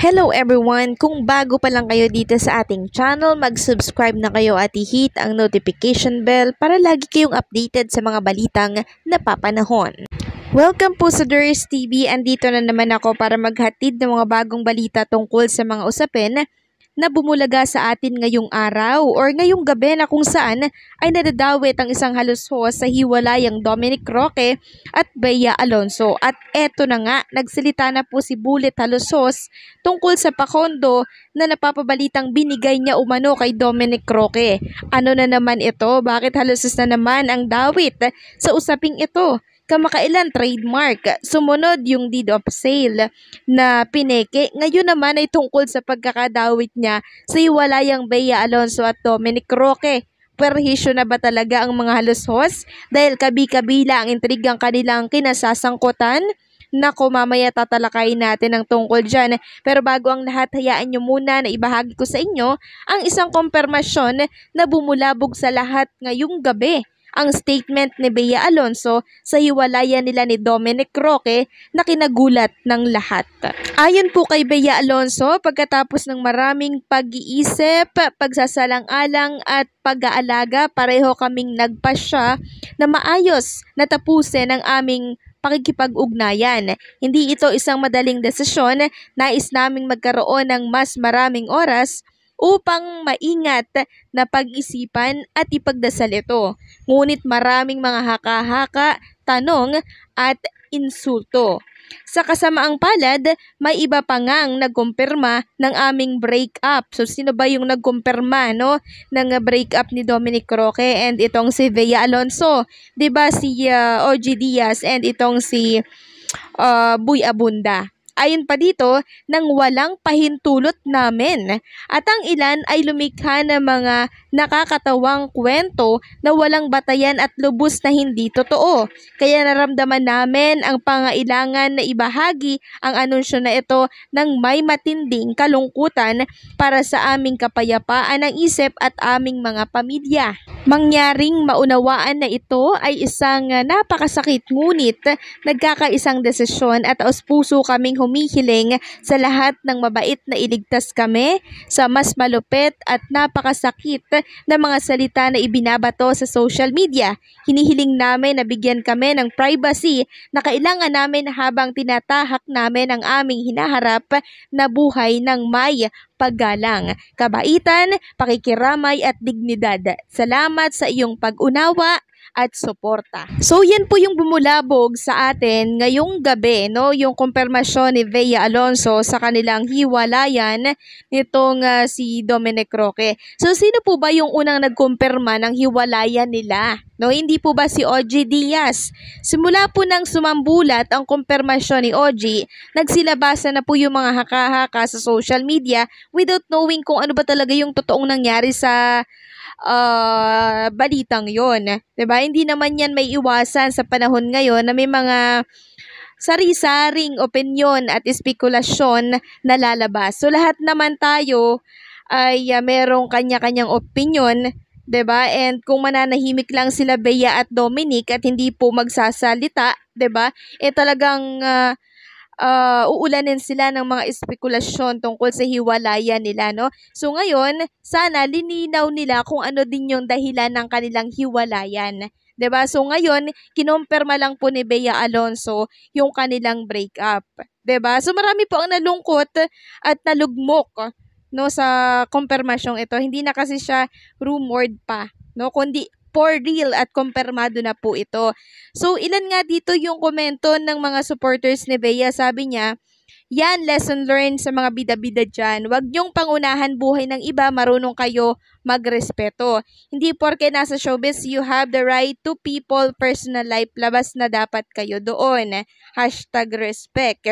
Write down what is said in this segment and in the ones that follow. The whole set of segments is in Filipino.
Hello everyone! Kung bago pa lang kayo dito sa ating channel, mag-subscribe na kayo at i-hit ang notification bell para lagi kayong updated sa mga balitang napapanahon. Welcome po sa Doris TV. dito na naman ako para maghatid ng mga bagong balita tungkol sa mga usapin na bumulaga sa atin ngayong araw or ngayong gabi na kung saan ay nadadawit ang isang halos sa hiwalayang Dominic Roque at Bea Alonso. At eto na nga, nagsalita na po si Bullet Halosos tungkol sa pakondo na napapabalitang binigay niya umano kay Dominic Roque. Ano na naman ito? Bakit halosos na naman ang dawit sa usaping ito? kamakailan trademark. Sumunod yung deed of sale na pineke. Ngayon naman ay tungkol sa pagkakadawit niya sa iwalayang Bea Alonso at Dominic Roque perhisyo na ba talaga ang mga halos-hos dahil kabi-kabila ang intrigang kanilang kinasasangkutan? Nako, mamaya tatalakayin natin ang tungkol dyan. Pero bago ang lahat, hayaan nyo muna na ibahagi ko sa inyo ang isang kompermasyon na bumulabog sa lahat ngayong gabi ang statement ni Bea Alonso sa hiwalayan nila ni Dominic Roque na kinagulat ng lahat. Ayon po kay Bea Alonso, pagkatapos ng maraming pag-iisip, pagsasalang-alang at pag-aalaga, pareho kaming nagpasya na maayos natapusin ang aming pakikipag-ugnayan. Hindi ito isang madaling desisyon, nais naming magkaroon ng mas maraming oras upang maingat na pag-isipan at ipagdasal ito. Ngunit maraming mga haka tanong at insulto. Sa kasamaang palad, may iba pa ngang nagkumpirma ng aming breakup. So sino ba yung nagkumpirma no ng breakup ni Dominic Roque and itong si Vea Alonso, 'di ba si uh, OG Diaz and itong si uh, Boy Abunda ayon pa dito, ng walang pahintulot namin. At ang ilan ay lumikha ng mga nakakatawang kwento na walang batayan at lubos na hindi totoo. Kaya naramdaman namin ang pangailangan na ibahagi ang anunsyo na ito ng may matinding kalungkutan para sa aming kapayapaan ng isip at aming mga pamilya. Mangyaring maunawaan na ito ay isang napakasakit ngunit nagkakaisang desisyon at auspuso kaming humanap humihiling sa lahat ng mabait na iligtas kami sa mas malupit at napakasakit na mga salita na ibinabato sa social media. Hinihiling namin na bigyan kami ng privacy na kailangan namin habang tinatahak namin ang aming hinaharap na buhay ng may paggalang, kabaitan, pakikiramay at dignidad. Salamat sa iyong pag-unawa at suporta. So yan po yung bumulabog sa atin ngayong gabi, no? yung kumpirmasyon ni Veya Alonso sa kanilang hiwalayan nitong uh, si Dominic Roque. So sino po ba yung unang nagkumpirma ng hiwalayan nila? No, hindi po ba si OG Diaz? Simula po nang sumambulat ang kumpirmasyon ni OG, nagsilabasa na po yung mga haka-haka sa social media without knowing kung ano ba talaga yung totoong nangyari sa uh, balitang yon. 'di ba Hindi naman yan may iwasan sa panahon ngayon na may mga sari-saring opinyon at espekulasyon na lalabas. So lahat naman tayo ay uh, merong kanya-kanyang opinyon 'di ba? And kung mananahimik lang sila Bea at Dominic at hindi po magsasalita, 'di ba? Eh talagang uh, uh, uulanin sila ng mga espekulasyon tungkol sa hiwalayan nila, no? So ngayon, sana lininaw nila kung ano din yung dahilan ng kanilang hiwalayan. 'di ba? So ngayon, kinumpirma lang po ni Bea Alonso yung kanilang breakup, 'di ba? So marami po ang nalungkot at nalugmok no sa kumpirmasyong ito. Hindi na kasi siya rumored pa, no? Kundi for real at kompermado na po ito. So, ilan nga dito yung komento ng mga supporters ni Bea. Sabi niya, yan, lesson learned sa mga bida-bida dyan. Huwag niyong pangunahan buhay ng iba, marunong kayo magrespeto. Hindi porke nasa showbiz, you have the right to people, personal life, labas na dapat kayo doon. Hashtag respect.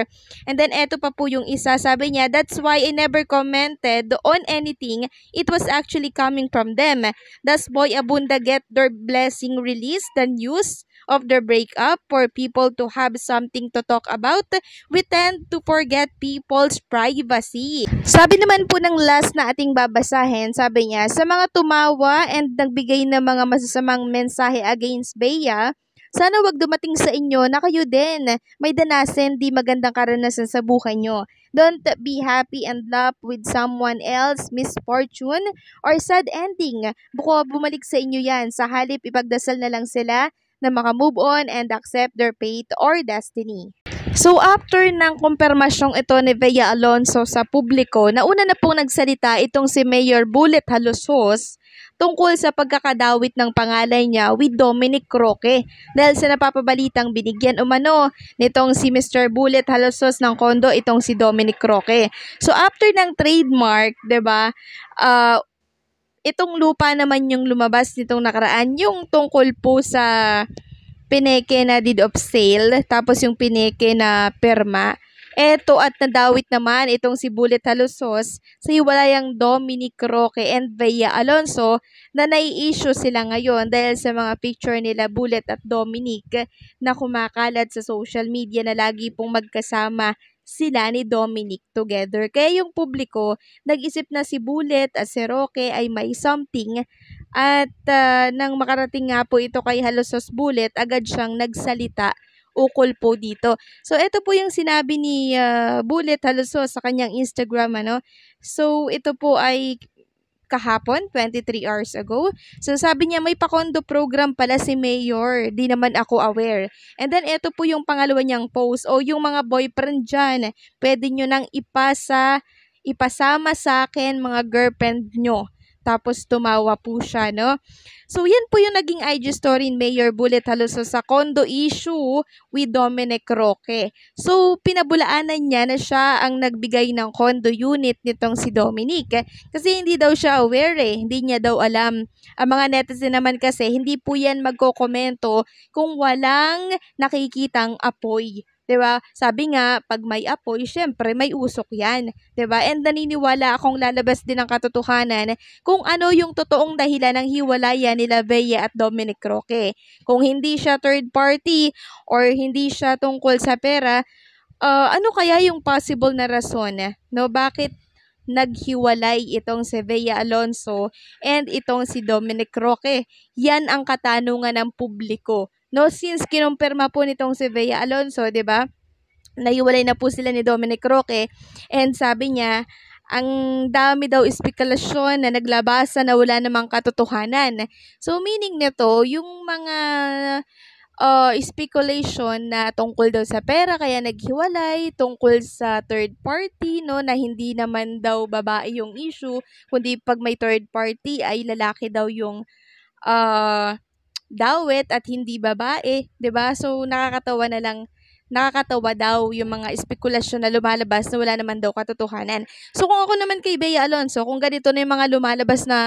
And then, eto pa po yung isa, sabi niya, that's why I never commented on anything. It was actually coming from them. Thus, boy Abunda get their blessing release, the news of their breakup for people to have something to talk about. We tend to forget forget people's privacy. Sabi naman po ng last na ating babasahin, sabi niya, sa mga tumawa and nagbigay ng mga masasamang mensahe against Bea, sana wag dumating sa inyo na kayo din may danasin di magandang karanasan sa buhay nyo. Don't be happy and love with someone else, misfortune, or sad ending. Buko bumalik sa inyo yan. Sa halip, ipagdasal na lang sila na makamove on and accept their fate or destiny. So after ng kumpirmasyong ito ni Bea Alonso sa publiko, nauna na pong nagsalita itong si Mayor Bullet Halusos tungkol sa pagkakadawit ng pangalan niya with Dominic Roque dahil sa napapabalitang binigyan umano nitong si Mr. Bullet Halusos ng kondo itong si Dominic Roque. So after ng trademark, 'di ba? Uh, itong lupa naman yung lumabas nitong nakaraan yung tungkol po sa pineke na did of sale, tapos yung pineke na perma. Eto at nadawit naman itong si Bullet Halusos sa hiwalayang Dominic Roque and Bea Alonso na nai-issue sila ngayon dahil sa mga picture nila Bullet at Dominic na kumakalat sa social media na lagi pong magkasama sila ni Dominic together. Kaya yung publiko, nag-isip na si Bullet at si Roque ay may something at uh, nang makarating nga po ito kay Halosos Bullet, agad siyang nagsalita ukol po dito. So, ito po yung sinabi ni uh, Bullet Halosos sa kanyang Instagram. Ano? So, ito po ay kahapon, 23 hours ago. So sabi niya may pakondo program pala si Mayor, di naman ako aware. And then ito po yung pangalawa niyang post o yung mga boyfriend dyan, pwede nyo nang ipasa, ipasama sa akin mga girlfriend nyo tapos tumawa po siya, no? So, yan po yung naging IG story in Mayor Bullet halos sa condo issue with Dominic Roque. So, pinabulaanan niya na siya ang nagbigay ng condo unit nitong si Dominic. Eh, kasi hindi daw siya aware eh, hindi niya daw alam. Ang mga netizen naman kasi, hindi po yan magkokomento kung walang nakikitang apoy 'di ba? Sabi nga, pag may apoy, syempre may usok 'yan, 'di ba? And naniniwala akong lalabas din ang katotohanan kung ano yung totoong dahilan ng hiwalayan nila Bea at Dominic Roque. Kung hindi siya third party or hindi siya tungkol sa pera, uh, ano kaya yung possible na rason? No, bakit naghiwalay itong si Bea Alonso and itong si Dominic Roque? Yan ang katanungan ng publiko No, since kinumpirma po nitong si Vea Alonso, 'di ba? Naiwalay na po sila ni Dominic Roque and sabi niya, ang dami daw espekulasyon na naglabasa na wala namang katotohanan. So meaning nito, yung mga uh, speculation na tungkol daw sa pera kaya naghiwalay, tungkol sa third party no na hindi naman daw babae yung issue, kundi pag may third party ay lalaki daw yung uh, dawit at hindi babae, 'di ba? So nakakatawa na lang nakakatawa daw yung mga espekulasyon na lumalabas na wala naman daw katotohanan. So kung ako naman kay Bea Alonso, kung ganito na yung mga lumalabas na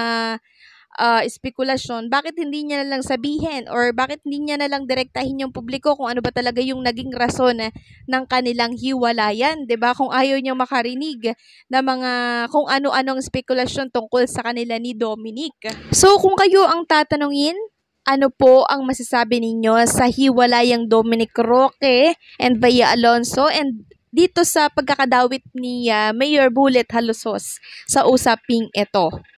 uh, espekulasyon, bakit hindi niya na lang sabihin or bakit hindi niya na lang direktahin yung publiko kung ano ba talaga yung naging rason eh, ng kanilang hiwalayan, 'di ba? Kung ayaw niya makarinig na mga kung ano-anong spekulasyon tungkol sa kanila ni Dominic. So kung kayo ang tatanungin, ano po ang masasabi ninyo sa hiwalayang Dominic Roque and Baya Alonso and dito sa pagkakadawit ni uh, Mayor Bullet Halusos sa usaping ito?